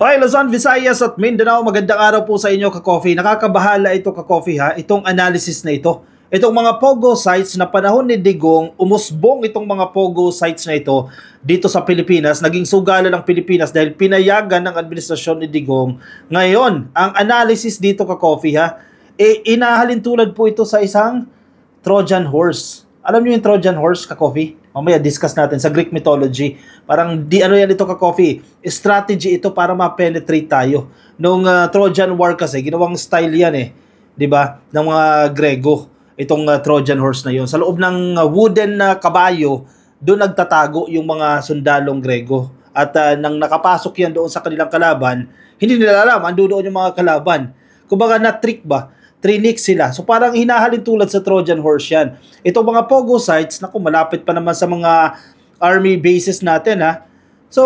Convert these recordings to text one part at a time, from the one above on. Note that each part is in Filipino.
Okay, Luzon, Visayas at Mindanao, magandang araw po sa inyo ka-coffee. Nakakabahala ito ka-coffee ha, itong analysis na ito. Itong mga pogo sites na panahon ni Digong, umusbong itong mga pogo sites na ito dito sa Pilipinas. Naging sugala ng Pilipinas dahil pinayagan ng administrasyon ni Digong. Ngayon, ang analysis dito ka-coffee ha, e, inahalin tulad po ito sa isang Trojan horse. Alam niyo yung Trojan horse ka-coffee? Mamaya discuss natin sa Greek mythology. Parang di ano yan ito ka coffee. Strategy ito para ma-penetrate tayo. Nung uh, ah, Trojan War kasi ginawang style yan eh, 'di ba? Ng mga Grego itong uh, Trojan horse na yon. Sa loob ng uh, wooden na uh, kabayo, doon nagtatago yung mga sundalong Grego. At uh, nang nakapasok yan doon sa kanilang kalaban, hindi nila alam, andun doon yung mga kalaban. Kumbaga na-trick ba? trinik sila. So parang hinahalin tulad sa Trojan horse yan. Itong mga pogo sites, na malapit pa naman sa mga army bases natin ha. So,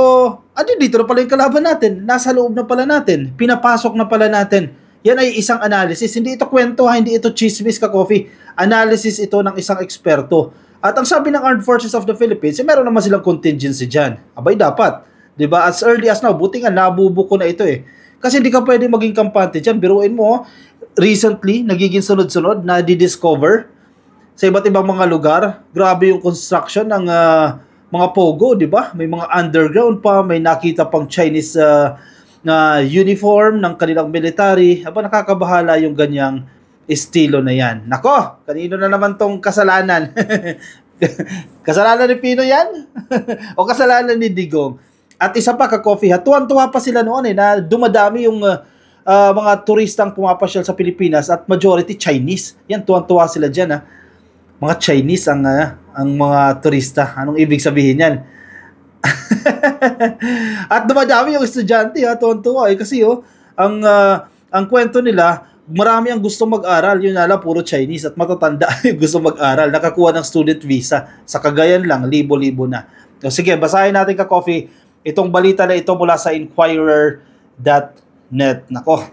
ano dito na pala yung kalaban natin? Nasa loob na pala natin. Pinapasok na pala natin. Yan ay isang analysis. Hindi ito kwento ha, hindi ito chismis ka coffee. Analysis ito ng isang eksperto. At ang sabi ng Armed Forces of the Philippines, eh, meron naman silang contingency dyan. Abay dapat. 'di ba? As early as now, buti nga nabubuko na ito eh. Kasi hindi ka pwede maging kampante diyan. Biruin mo, oh recently, nagiging sunod-sunod na di-discover sa iba't ibang mga lugar. Grabe yung construction ng uh, mga pogo, di ba? May mga underground pa, may nakita pang Chinese uh, na uniform ng kanilang military. Aba, nakakabahala yung ganyang estilo na yan. Nako, kanino na naman tong kasalanan? kasalanan ni Pino yan? o kasalanan ni Digong? At isa pa ka-coffee ha, tuwan-tuwa pa sila noon eh, na dumadami yung uh, uh, mga turistang pumapasyal sa Pilipinas at majority Chinese. Yan, tuwa tuwa sila diyan ha. Ah. Mga Chinese ang, uh, ang mga turista. Anong ibig sabihin niyan? at dumadami yung estudyante ha, tuwa tuwa eh. Kasi oh, ang, uh, ang kwento nila, marami ang gusto mag-aral, yun ala puro Chinese at matatanda yung gusto mag-aral, nakakuha ng student visa. Sa Cagayan lang, libo-libo na. So, sige, basahin natin ka coffee itong balita na ito mula sa inquirer.com net. Nako.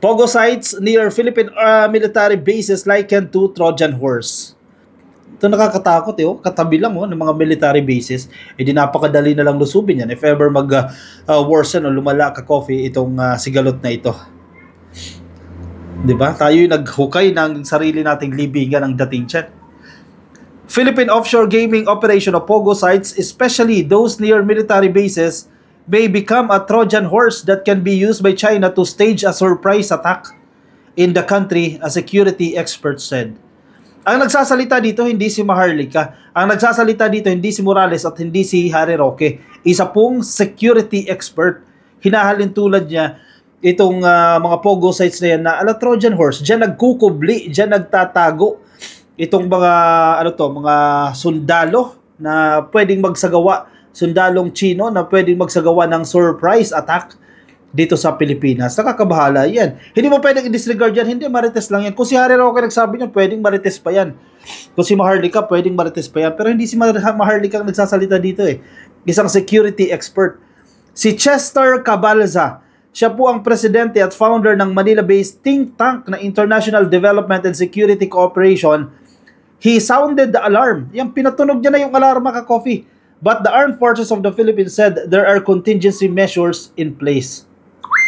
Pogo sites near Philippine uh, military bases likened to Trojan horse. Ito nakakatakot eh, oh. katabi lang oh, ng mga military bases. Eh di napakadali na lang lusubin yan if ever mag uh, uh, worsen o lumala ka coffee itong uh, sigalot na ito. 'Di ba? Tayo yung naghukay ng sarili nating libingan ang dating chat. Philippine offshore gaming operation of Pogo sites, especially those near military bases, may become a Trojan horse that can be used by China to stage a surprise attack in the country, a security expert said. Ang nagsasalita dito hindi si Maharlika, ang nagsasalita dito hindi si Morales at hindi si Harry Roque. Isa pong security expert, hinahalin tulad niya itong uh, mga pogo sites na yan na ala Trojan horse, diyan nagkukubli, diyan nagtatago itong mga ano to, mga sundalo na pwedeng magsagawa sundalong Chino na pwedeng magsagawa ng surprise attack dito sa Pilipinas. Nakakabahala yan. Hindi mo pwedeng i-disregard yan. Hindi, marites lang yan. Kung si Harry Roque nagsabi niyan, pwedeng marites pa yan. Kung si Maharlika, pwedeng marites pa yan. Pero hindi si Maharlika ang nagsasalita dito eh. Isang security expert. Si Chester Cabalza, siya po ang presidente at founder ng Manila-based think tank na International Development and Security Cooperation. He sounded the alarm. Yung pinatunog niya na yung alarma ka, Coffee But the Armed Forces of the Philippines said there are contingency measures in place.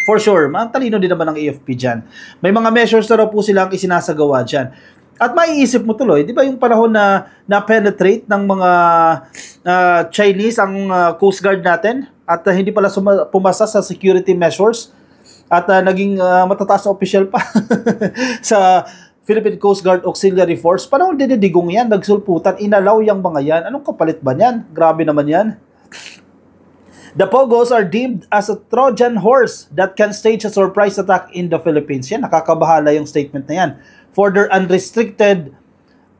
For sure, maantalino din naman ang AFP dyan. May mga measures na raw po silang isinasagawa dyan. At maiisip mo tuloy, di ba yung panahon na na-penetrate ng mga uh, Chinese ang uh, Coast Guard natin at uh, hindi pala suma- pumasa sa security measures at uh, naging uh, matataas official pa sa Philippine Coast Guard Auxiliary Force, paano dinidigong yan, nagsulputan, inalaw yung mga yan. Anong kapalit ba niyan? Grabe naman yan. The Pogos are deemed as a Trojan horse that can stage a surprise attack in the Philippines. Yan, nakakabahala yung statement na yan. For their unrestricted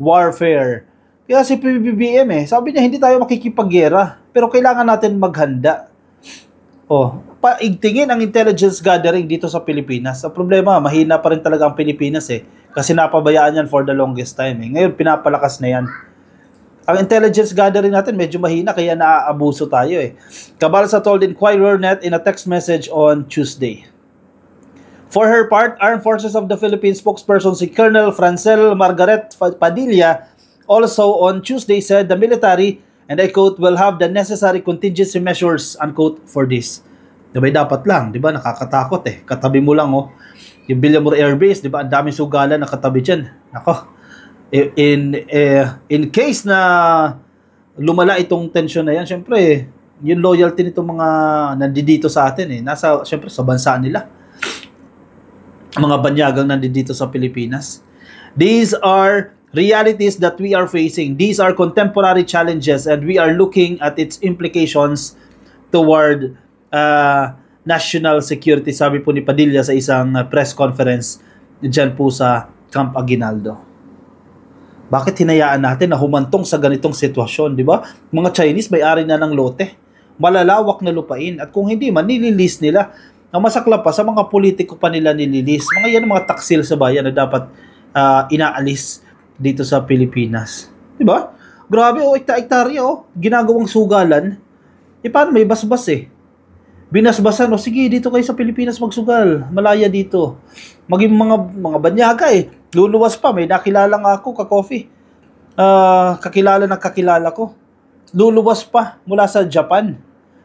warfare. Kaya si PBBM eh, sabi niya hindi tayo makikipaggera, pero kailangan natin maghanda. Oh, paigtingin ang intelligence gathering dito sa Pilipinas. Ang problema, mahina pa rin talaga ang Pilipinas eh. Kasi napabayaan yan for the longest time. Eh. Ngayon, pinapalakas na yan. Ang intelligence gathering natin medyo mahina kaya naaabuso tayo eh. Kabal sa told Inquirer Net in a text message on Tuesday. For her part, Armed Forces of the Philippines spokesperson si Colonel Francel Margaret Padilla also on Tuesday said the military, and I quote, will have the necessary contingency measures, unquote, for this. Diba dapat lang, di ba? Nakakatakot eh. Katabi mo lang oh. Yung Billabor Air Base, di ba? Ang daming sugalan na katabi dyan. Nako. Eh, in, eh, in case na lumala itong tension na yan, syempre, yung loyalty nitong mga nandito sa atin, eh, nasa, syempre, sa bansa nila. Mga banyagang nandito sa Pilipinas. These are realities that we are facing. These are contemporary challenges and we are looking at its implications toward uh, national security, sabi po ni Padilla sa isang uh, press conference dyan po sa Camp Aguinaldo. Bakit hinayaan natin na humantong sa ganitong sitwasyon, di ba? Mga Chinese may-ari na ng lote, malalawak na lupain, at kung hindi man, nililis nila. Ang masaklap pa, sa mga politiko pa nila nililis. Mga yan, mga taksil sa bayan na dapat uh, inaalis dito sa Pilipinas. Di ba? Grabe, oh, ikta-iktarya, oh. Ginagawang sugalan. E paano, may basbas eh binasbasan, o oh, sige, dito kayo sa Pilipinas magsugal, malaya dito. Maging mga, mga banyaga eh, luluwas pa, may nakilala nga ako, ka-coffee. Uh, kakilala ng kakilala ko. Luluwas pa mula sa Japan.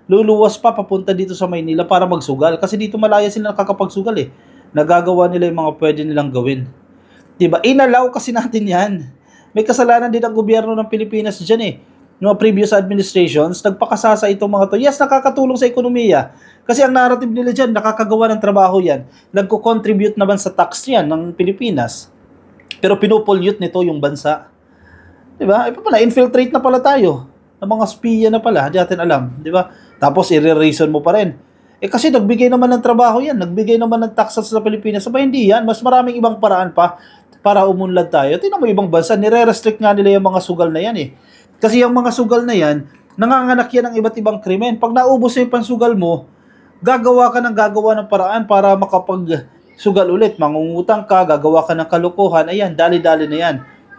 Luluwas pa papunta dito sa Maynila para magsugal. Kasi dito malaya sila nakakapagsugal eh. Nagagawa nila yung mga pwede nilang gawin. Diba? Inalaw kasi natin yan. May kasalanan din ang gobyerno ng Pilipinas dyan eh yung previous administrations, nagpakasasa itong mga to. Yes, nakakatulong sa ekonomiya. Kasi ang narrative nila dyan, nakakagawa ng trabaho yan. Nagko-contribute naman sa tax yan ng Pilipinas. Pero pinupollute nito yung bansa. Diba? Ipa pala, infiltrate na pala tayo. Ng mga spia na pala, di natin alam. Diba? Tapos, i-reason mo pa rin. Eh kasi nagbigay naman ng trabaho yan, nagbigay naman ng taxes sa Pilipinas. Sabay hindi yan, mas maraming ibang paraan pa para umunlad tayo. Tingnan mo ibang bansa, nire-restrict nga nila yung mga sugal na yan eh. Kasi yung mga sugal na yan, nanganganak yan ng iba't ibang krimen. Pag naubos yung pansugal mo, gagawa ka ng gagawa ng paraan para makapag sugal ulit. Mangungutang ka, gagawa ka ng kalukuhan. Ayan, dali-dali na yan.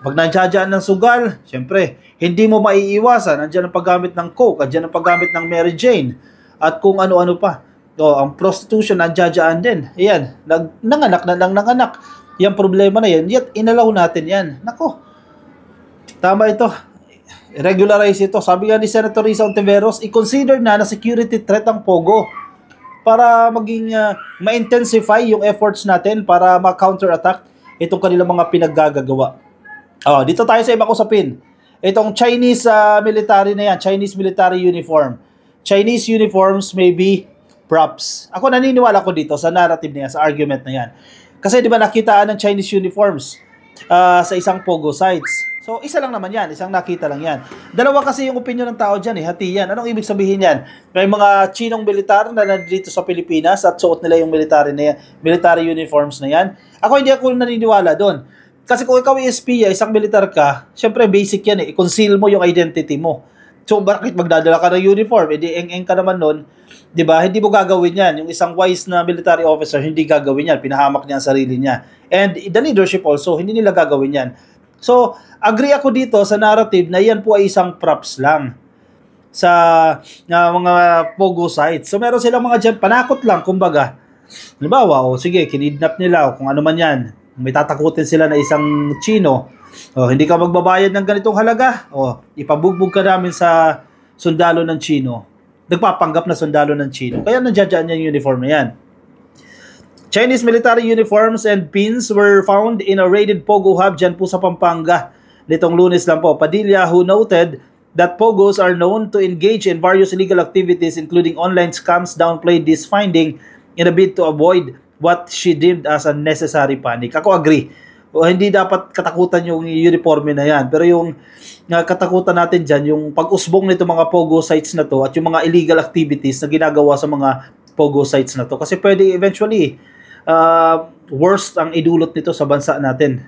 Pag nandiyadyaan ng sugal, syempre, hindi mo maiiwasan. Nandiyan ang paggamit ng coke, nandiyan ang paggamit ng Mary Jane, at kung ano-ano pa. O, ang prostitution, nandiyadyaan din. Ayan, nag, nanganak na lang nanganak. Yan problema na yan. Yet, inalaw natin yan. Nako, tama ito regularize ito. Sabi nga ni Senator Risa Ontiveros, i-consider na na security threat ang POGO para maging uh, ma-intensify yung efforts natin para ma-counterattack itong kanilang mga pinaggagawa. Oh, ah, dito tayo sa iba ko sa pin. Itong Chinese uh, military na yan, Chinese military uniform. Chinese uniforms may be props. Ako naniniwala ko dito sa narrative niya, sa argument na yan. Kasi di ba nakitaan ng Chinese uniforms uh, sa isang pogo sites So, isa lang naman yan. Isang nakita lang yan. Dalawa kasi yung opinion ng tao dyan, eh, hati yan. Anong ibig sabihin yan? May mga Chinong militar na nandito sa Pilipinas at suot nila yung military, na yan, military uniforms na yan. Ako hindi ako naniniwala doon. Kasi kung ikaw ay SPA, isang militar ka, syempre basic yan eh. I-conceal mo yung identity mo. So, bakit magdadala ka ng uniform? Eh, di eng-eng ka naman nun. Di ba? Hindi mo gagawin yan. Yung isang wise na military officer, hindi gagawin yan. Pinahamak niya ang sarili niya. And the leadership also, hindi nila gagawin yan. So, agree ako dito sa narrative na yan po ay isang props lang sa uh, mga pogo sites. So, meron silang mga dyan, panakot lang, kumbaga. Halimbawa, o oh, sige, kinidnap nila o oh, kung ano man yan. May tatakutin sila na isang Chino. O, oh, hindi ka magbabayad ng ganitong halaga. O, oh, ipabugbog ka namin sa sundalo ng Chino. Nagpapanggap na sundalo ng Chino. Kaya nandiyan yung uniform na yan. Chinese military uniforms and pins were found in a raided Pogo hub dyan po sa Pampanga. Nitong lunes lang po, Padilla who noted that Pogos are known to engage in various illegal activities including online scams downplayed this finding in a bid to avoid what she deemed as a necessary panic. Ako agree o hindi dapat katakutan yung uniforme na yan. Pero yung uh, katakutan natin dyan, yung pag-usbong nito mga pogo sites na to at yung mga illegal activities na ginagawa sa mga pogo sites na to. Kasi pwede eventually uh, worst ang idulot nito sa bansa natin.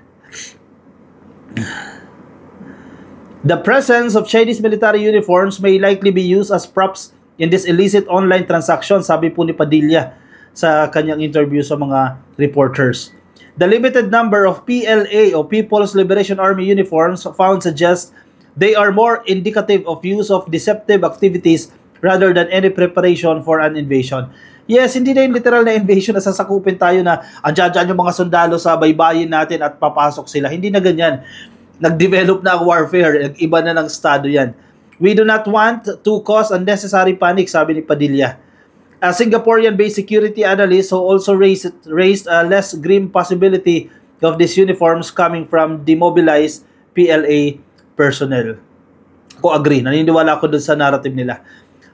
The presence of Chinese military uniforms may likely be used as props in this illicit online transaction, sabi po ni Padilla sa kanyang interview sa mga reporters. The limited number of PLA o People's Liberation Army uniforms found suggests they are more indicative of use of deceptive activities rather than any preparation for an invasion. Yes, hindi na yung literal na invasion na sasakupin tayo na andyan yung mga sundalo sa baybayin natin at papasok sila. Hindi na ganyan. Nag-develop na ang warfare. Iba na ng estado yan. We do not want to cause unnecessary panic, sabi ni Padilla. A Singaporean-based security analyst who also raised, raised a less grim possibility of these uniforms coming from demobilized PLA personnel. Ko agree, naniniwala ko dun sa narrative nila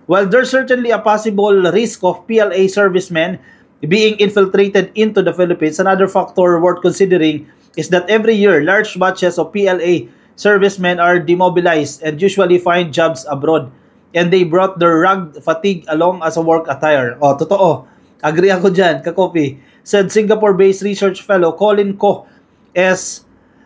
While there's certainly a possible risk of PLA servicemen being infiltrated into the Philippines, another factor worth considering is that every year, large batches of PLA servicemen are demobilized and usually find jobs abroad. And they brought their rugged fatigue along as a work attire. oh, totoo. Agree ako dyan, kakopi. Said Singapore-based research fellow Colin Koh S.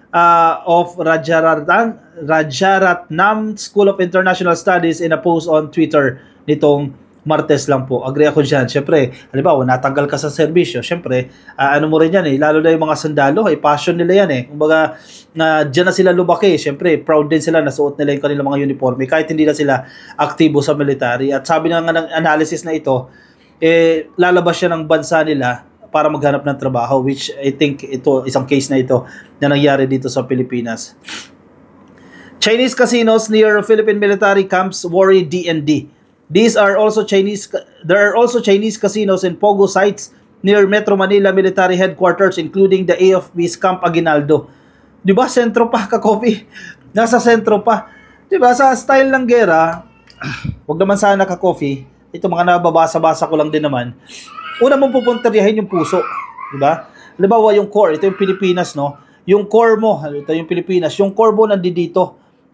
Uh, of Rajaratnam, Rajaratnam School of International Studies in a post on Twitter nitong Martes lang po. Agree ako dyan. Siyempre, halimbawa, natanggal ka sa serbisyo. Siyempre, uh, ano mo rin yan eh. Lalo na yung mga sundalo, ay eh, passion nila yan eh. Kumbaga, na uh, dyan na sila lumaki. Siyempre, proud din sila. na Nasuot nila yung kanilang mga uniforme. Kahit hindi na sila aktibo sa military. At sabi nga ng analysis na ito, eh, lalabas siya ng bansa nila para maghanap ng trabaho which I think ito isang case na ito na nangyari dito sa Pilipinas. Chinese casinos near Philippine military camps worry DND. These are also Chinese there are also Chinese casinos and pogo sites near Metro Manila military headquarters including the AFP's Camp Aguinaldo. 'Di ba sentro pa ka coffee? Nasa sentro pa. 'Di ba sa style ng gera, Huwag naman sana ka coffee. Ito mga nababasa-basa ko lang din naman. Una mong pupunteryahin yung puso, 'di ba? Halimbawa yung core, ito yung Pilipinas, no? Yung core mo, ito yung Pilipinas, yung core mo nandito dito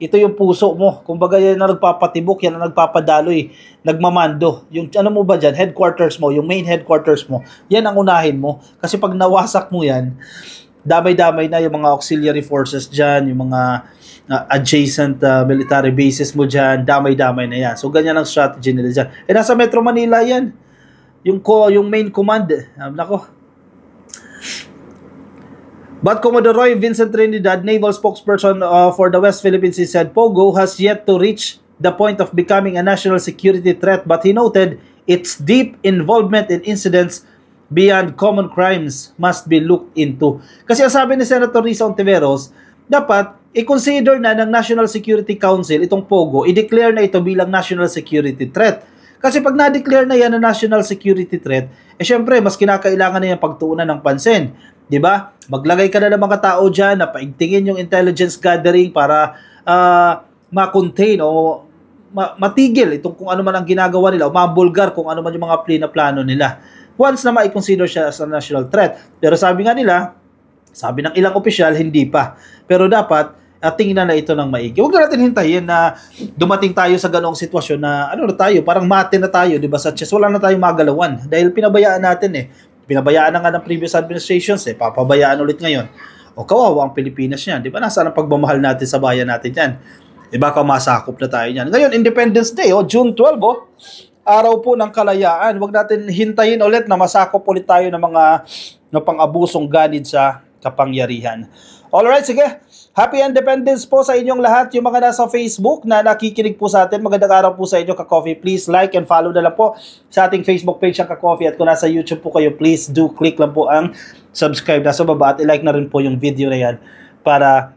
ito yung puso mo. Kumbaga yan na nagpapatibok, yan na nagpapadaloy, nagmamando. Yung ano mo ba diyan, headquarters mo, yung main headquarters mo, yan ang unahin mo. Kasi pag nawasak mo yan, damay-damay na yung mga auxiliary forces diyan, yung mga uh, adjacent uh, military bases mo diyan, damay-damay na yan. So ganyan ang strategy nila diyan. Eh nasa Metro Manila yan. Yung ko, yung main command, um, nako, But Commodore Roy Vincent Trinidad, naval spokesperson uh, for the West Philippines, he said Pogo has yet to reach the point of becoming a national security threat, but he noted its deep involvement in incidents beyond common crimes must be looked into. Kasi ang sabi ni Senator Risa Ontiveros, dapat i-consider na ng National Security Council itong POGO, i-declare na ito bilang national security threat. Kasi pag na-declare na yan na national security threat, eh syempre, mas kinakailangan na yung pagtuunan ng pansin. 'Di ba? Maglagay ka na ng mga tao diyan na paigtingin yung intelligence gathering para uh, ma-contain o ma- matigil itong kung ano man ang ginagawa nila o mabulgar kung ano man yung mga plina plano nila. Once na ma-consider siya as a national threat. Pero sabi nga nila, sabi ng ilang opisyal, hindi pa. Pero dapat, at ah, tingnan na ito ng maigi. Huwag na natin hintayin na dumating tayo sa ganong sitwasyon na ano na tayo, parang mate na tayo, di ba, sa chess. Wala na tayong magalawan dahil pinabayaan natin eh. Pinabayaan na nga ng previous administrations eh, papabayaan ulit ngayon. O kawawa ang Pilipinas niyan, di ba? Nasaan ang pagmamahal natin sa bayan natin yan? Di eh, ba masakop na tayo niyan. Ngayon, Independence Day, oh, June 12, oh, araw po ng kalayaan. Huwag natin hintayin ulit na masakop ulit tayo ng mga na pang-abusong ganid sa kapangyarihan. Alright, sige. Happy Independence po sa inyong lahat. Yung mga nasa Facebook na nakikinig po sa atin, magandang araw po sa inyo, Ka-Coffee. Please like and follow na lang po sa ating Facebook page ang Ka-Coffee. At kung nasa YouTube po kayo, please do click lang po ang subscribe nasa baba at like na rin po yung video na yan para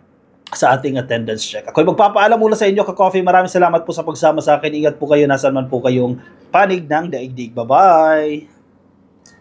sa ating attendance check. Ako'y magpapaalam muna sa inyo, Ka-Coffee. Maraming salamat po sa pagsama sa akin. Ingat po kayo, nasan man po kayong panig ng daigdig. Bye-bye!